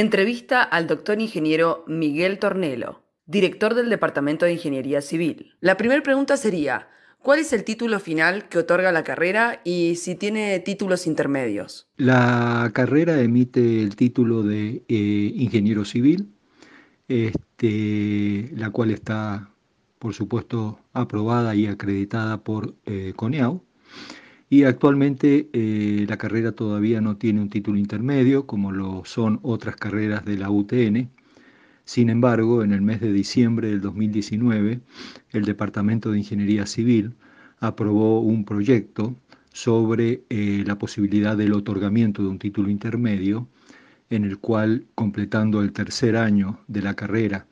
Entrevista al doctor ingeniero Miguel Tornelo, director del Departamento de Ingeniería Civil. La primera pregunta sería, ¿Cuál es el título final que otorga la carrera y si tiene títulos intermedios? La carrera emite el título de eh, ingeniero civil, este, la cual está, por supuesto, aprobada y acreditada por eh, CONEAU y actualmente eh, la carrera todavía no tiene un título intermedio, como lo son otras carreras de la UTN. Sin embargo, en el mes de diciembre del 2019, el Departamento de Ingeniería Civil aprobó un proyecto sobre eh, la posibilidad del otorgamiento de un título intermedio, en el cual, completando el tercer año de la carrera,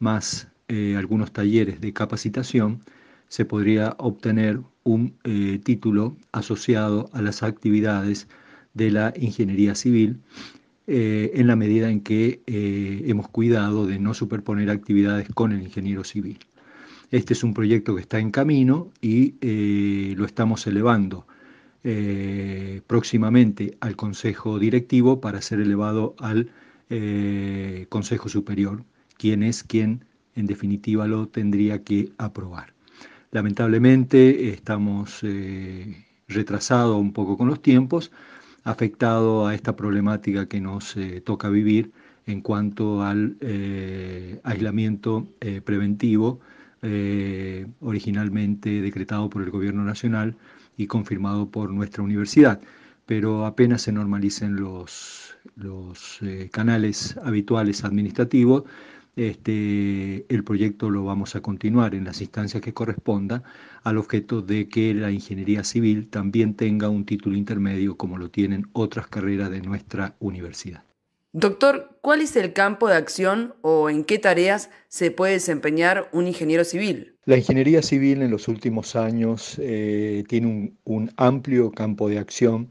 más eh, algunos talleres de capacitación, se podría obtener un eh, título asociado a las actividades de la ingeniería civil, eh, en la medida en que eh, hemos cuidado de no superponer actividades con el ingeniero civil. Este es un proyecto que está en camino y lo estamos elevando próximamente al Consejo Directivo para ser elevado al Consejo Superior, quien es quien en definitiva lo tendría que aprobar. Lamentablemente estamos eh, retrasados un poco con los tiempos, afectado a esta problemática que nos eh, toca vivir en cuanto al eh, aislamiento preventivo originalmente decretado por el Gobierno Nacional y confirmado por nuestra universidad. Pero apenas se normalicen los canales habituales administrativos, este, el proyecto lo vamos a continuar en las instancias que corresponda al objeto de que la ingeniería civil también tenga un título intermedio como lo tienen otras carreras de nuestra universidad. Doctor, ¿cuál es el campo de acción o en qué tareas se puede desempeñar un ingeniero civil? La ingeniería civil en los últimos años eh, tiene un, un amplio campo de acción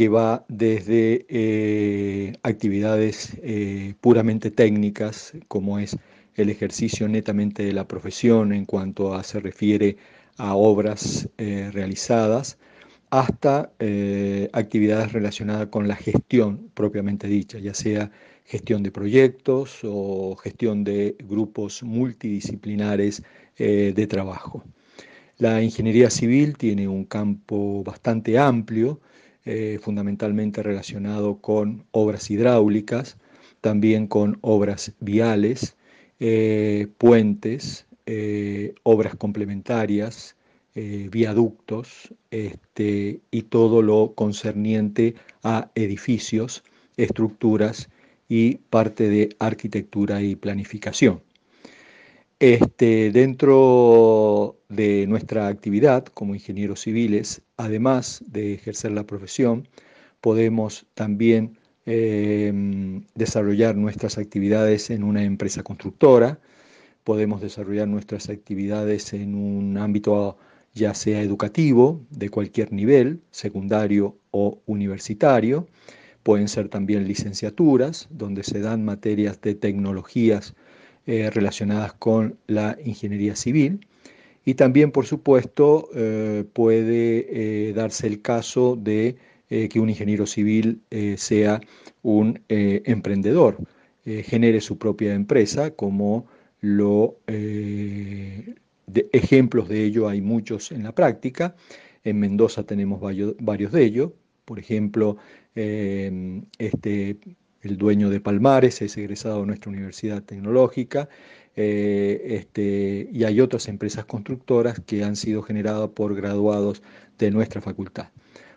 que va desde eh, actividades eh, puramente técnicas, como es el ejercicio netamente de la profesión en cuanto a se refiere a obras eh, realizadas, hasta actividades relacionadas con la gestión propiamente dicha, ya sea gestión de proyectos o gestión de grupos multidisciplinares de trabajo. La ingeniería civil tiene un campo bastante amplio, eh, fundamentalmente relacionado con obras hidráulicas, también con obras viales, eh, puentes, eh, obras complementarias, viaductos este, y todo lo concerniente a edificios, estructuras y parte de arquitectura y planificación. Este, dentro de nuestra actividad como ingenieros civiles, además de ejercer la profesión, podemos también em, desarrollar nuestras actividades en una empresa constructora, podemos desarrollar nuestras actividades en un ámbito ya sea educativo, de cualquier nivel, secundario o universitario, pueden ser también licenciaturas, donde se dan materias de tecnologías eh, relacionadas con la ingeniería civil. Y también, por supuesto, eh, puede eh, darse el caso de que un ingeniero civil sea un emprendedor, genere su propia empresa, como lo, de ejemplos de ello hay muchos en la práctica. En Mendoza tenemos varios de ellos, por ejemplo, este el dueño de Palmares, es egresado de nuestra Universidad Tecnológica, eh, este, y hay otras empresas constructoras que han sido generadas por graduados de nuestra facultad.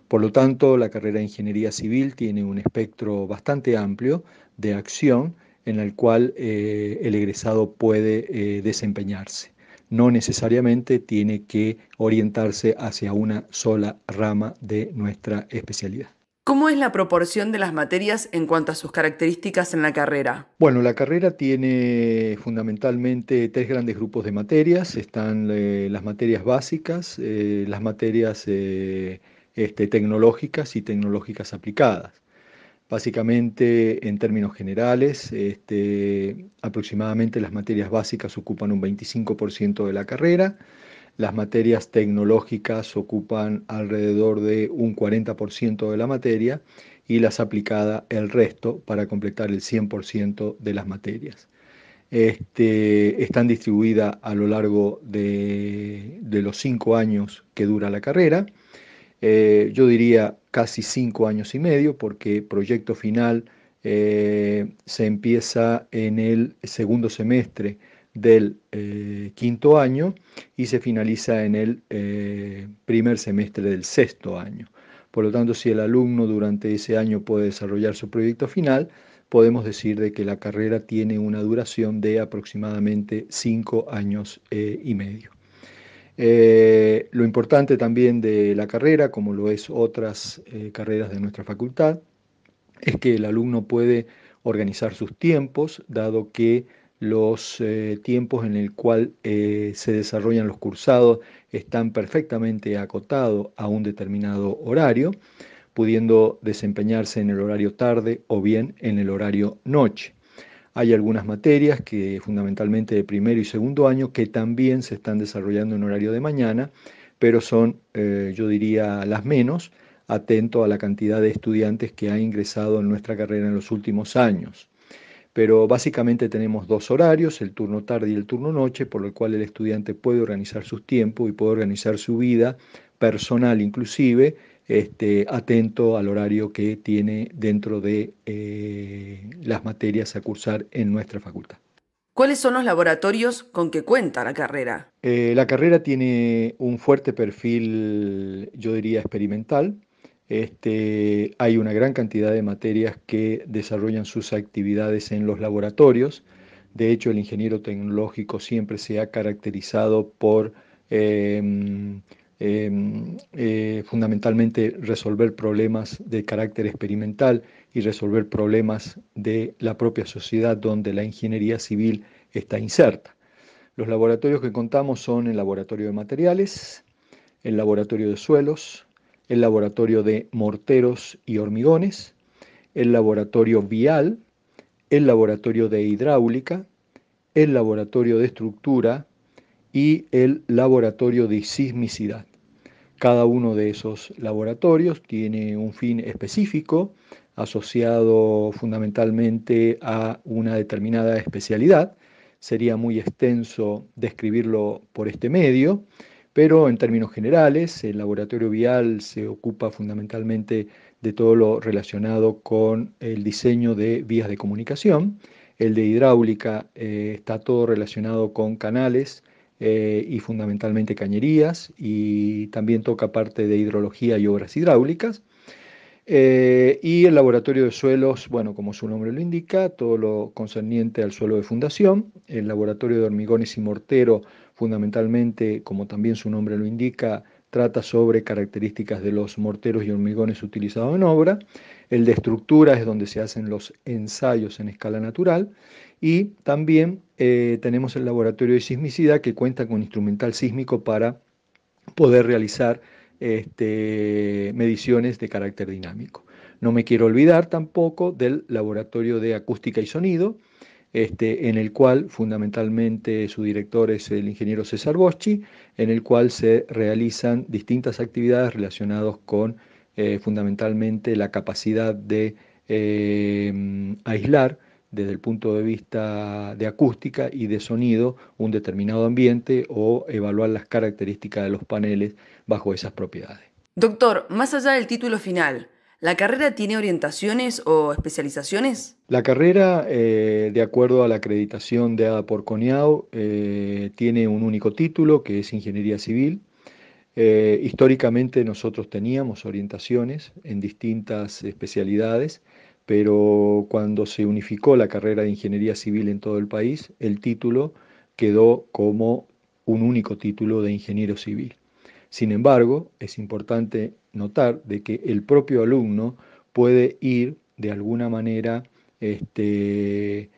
Por lo tanto, la carrera de Ingeniería Civil tiene un espectro bastante amplio de acción en el cual eh, el egresado puede eh, desempeñarse. No necesariamente tiene que orientarse hacia una sola rama de nuestra especialidad. ¿Cómo es la proporción de las materias en cuanto a sus características en la carrera? Bueno, la carrera tiene fundamentalmente tres grandes grupos de materias. Están eh, las materias básicas, eh, las materias eh, este, tecnológicas y tecnológicas aplicadas. Básicamente, en términos generales, este, aproximadamente las materias básicas ocupan un 25% de la carrera las materias tecnológicas ocupan alrededor de un 40% de la materia y las aplicadas el resto para completar el 100% de las materias. Este, están distribuidas a lo largo de, los cinco años que dura la carrera. Eh, yo diría casi cinco años y medio porque proyecto final eh, se empieza en el segundo semestre del eh, quinto año y se finaliza en el eh, primer semestre del sexto año. Por lo tanto, si el alumno durante ese año puede desarrollar su proyecto final, podemos decir de que la carrera tiene una duración de aproximadamente cinco años eh, y medio. lo importante también de la carrera, como lo es otras carreras de nuestra facultad, es que el alumno puede organizar sus tiempos, dado que los eh, tiempos en el cual eh, se desarrollan los cursados están perfectamente acotados a un determinado horario, pudiendo desempeñarse en el horario tarde o bien en el horario noche. Hay algunas materias que fundamentalmente de primero y segundo año que también se están desarrollando en horario de mañana, pero son, eh, yo diría, las menos, atento a la cantidad de estudiantes que ha ingresado en nuestra carrera en los últimos años pero básicamente tenemos dos horarios, el turno tarde y el turno noche, por lo cual el estudiante puede organizar sus tiempos y puede organizar su vida personal inclusive, este, atento al horario que tiene dentro de eh, las materias a cursar en nuestra facultad. ¿Cuáles son los laboratorios con que cuenta la carrera? Eh, la carrera tiene un fuerte perfil, yo diría, experimental. Este, hay una gran cantidad de materias que desarrollan sus actividades en los laboratorios. De hecho, el ingeniero tecnológico siempre se ha caracterizado por em, em, eh, fundamentalmente resolver problemas de carácter experimental y resolver problemas de la propia sociedad donde la ingeniería civil está inserta. Los laboratorios que contamos son el laboratorio de materiales, el laboratorio de suelos, el laboratorio de morteros y hormigones, el laboratorio vial, el laboratorio de hidráulica, el laboratorio de estructura y el laboratorio de sismicidad. Cada uno de esos laboratorios tiene un fin específico asociado fundamentalmente a una determinada especialidad. Sería muy extenso describirlo por este medio pero en términos generales, el laboratorio vial se ocupa fundamentalmente de todo lo relacionado con el diseño de vías de comunicación. El de hidráulica eh, está todo relacionado con canales eh, y fundamentalmente cañerías y también toca parte de hidrología y obras hidráulicas. Eh, y el laboratorio de suelos, bueno, como su nombre lo indica, todo lo concerniente al suelo de fundación. El laboratorio de hormigones y mortero Fundamentalmente, como también su nombre lo indica, trata sobre características de los morteros y hormigones utilizados en obra. El de estructura es donde se hacen los ensayos en escala natural. Y también eh, tenemos el laboratorio de sismicidad que cuenta con instrumental sísmico para poder realizar este, mediciones de carácter dinámico. No me quiero olvidar tampoco del laboratorio de acústica y sonido, este, en el cual fundamentalmente su director es el ingeniero César Boschi, en el cual se realizan distintas actividades relacionadas con eh, fundamentalmente la capacidad de eh, aislar desde el punto de vista de acústica y de sonido un determinado ambiente o evaluar las características de los paneles bajo esas propiedades. Doctor, más allá del título final, ¿La carrera tiene orientaciones o especializaciones? La carrera, eh, de acuerdo a la acreditación dada por CONIAU, eh, tiene un único título que es Ingeniería Civil. Eh, históricamente nosotros teníamos orientaciones en distintas especialidades, pero cuando se unificó la carrera de Ingeniería Civil en todo el país, el título quedó como un único título de ingeniero civil. Sin embargo, es importante notar de que el propio alumno puede ir de alguna manera este,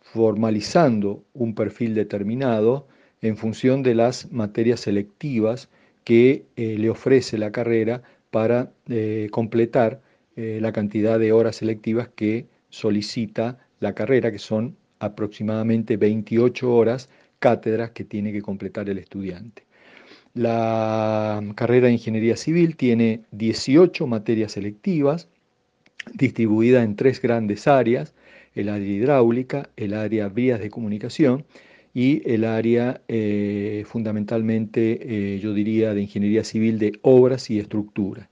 formalizando un perfil determinado en función de las materias selectivas que eh, le ofrece la carrera para eh, completar eh, la cantidad de horas selectivas que solicita la carrera, que son aproximadamente 28 horas cátedras que tiene que completar el estudiante. La carrera de Ingeniería Civil tiene 18 materias selectivas distribuidas en tres grandes áreas, el área hidráulica, el área vías de comunicación y el área eh, fundamentalmente, eh, yo diría, de Ingeniería Civil de obras y estructuras.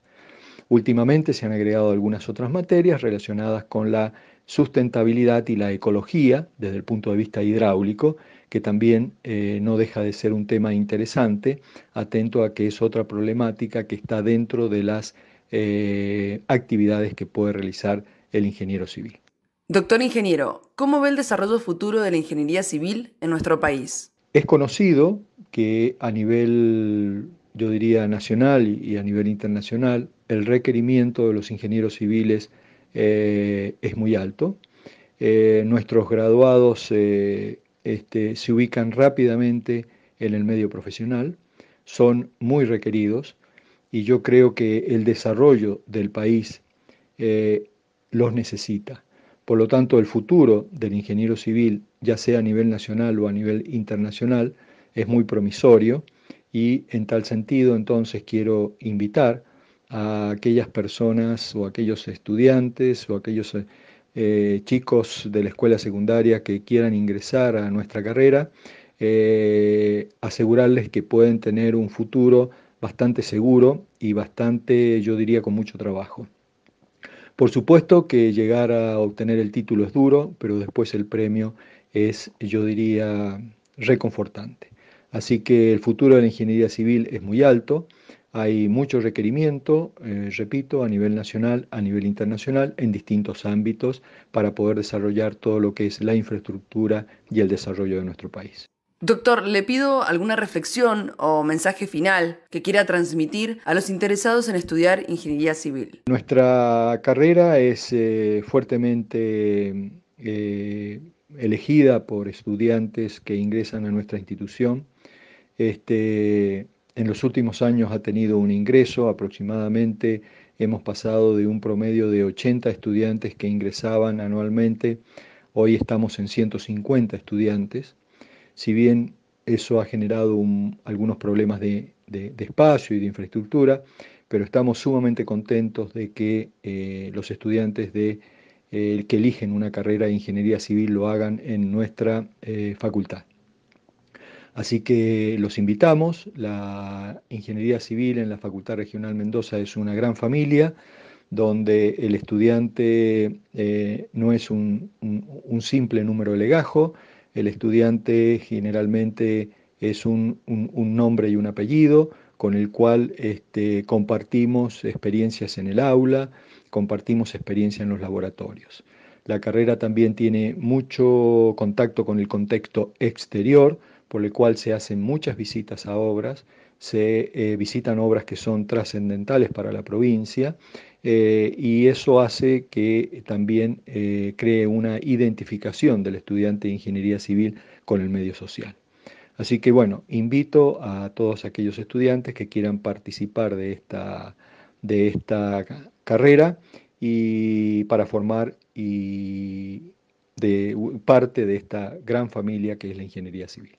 Últimamente se han agregado algunas otras materias relacionadas con la sustentabilidad y la ecología desde el punto de vista hidráulico, que también eh, no deja de ser un tema interesante, atento a que es otra problemática que está dentro de las eh, actividades que puede realizar el ingeniero civil. Doctor ingeniero, ¿cómo ve el desarrollo futuro de la ingeniería civil en nuestro país? Es conocido que a nivel, yo diría, nacional y a nivel internacional, el requerimiento de los ingenieros civiles eh, es muy alto. nuestros graduados este, se ubican rápidamente en el medio profesional, son muy requeridos y yo creo que el desarrollo del país eh, los necesita. Por lo tanto, el futuro del ingeniero civil, ya sea a nivel nacional o a nivel internacional, es muy promisorio y en tal sentido entonces quiero invitar a aquellas personas o aquellos estudiantes o aquellos eh, eh, chicos de la escuela secundaria que quieran ingresar a nuestra carrera, eh, asegurarles que pueden tener un futuro bastante seguro y bastante, yo diría, con mucho trabajo. Por supuesto que llegar a obtener el título es duro, pero después el premio es, yo diría, reconfortante. Así que el futuro de la ingeniería civil es muy alto. Hay mucho requerimiento, eh, repito, a nivel nacional, a nivel internacional, en distintos ámbitos para poder desarrollar todo lo que es la infraestructura y el desarrollo de nuestro país. Doctor, le pido alguna reflexión o mensaje final que quiera transmitir a los interesados en estudiar ingeniería civil. Nuestra carrera es eh, fuertemente eh, elegida por estudiantes que ingresan a nuestra institución. Este, en los últimos años ha tenido un ingreso, aproximadamente hemos pasado de un promedio de 80 estudiantes que ingresaban anualmente, hoy estamos en 150 estudiantes, si bien eso ha generado algunos problemas de, espacio y de infraestructura, pero estamos sumamente contentos de que eh, los estudiantes eh, que eligen una carrera de ingeniería civil lo hagan en nuestra eh, facultad. Así que los invitamos. La Ingeniería Civil en la Facultad Regional Mendoza es una gran familia donde el estudiante eh, no es un, simple número de legajo, el estudiante generalmente es un, nombre y un apellido con el cual este, compartimos experiencias en el aula, compartimos experiencia en los laboratorios. La carrera también tiene mucho contacto con el contexto exterior, por el cual se hacen muchas visitas a obras, se eh, visitan obras que son trascendentales para la provincia eh, y eso hace que también eh, cree una identificación del estudiante de ingeniería civil con el medio social. Así que bueno, invito a todos aquellos estudiantes que quieran participar de esta, de esta carrera y para formar y de parte de esta gran familia que es la ingeniería civil.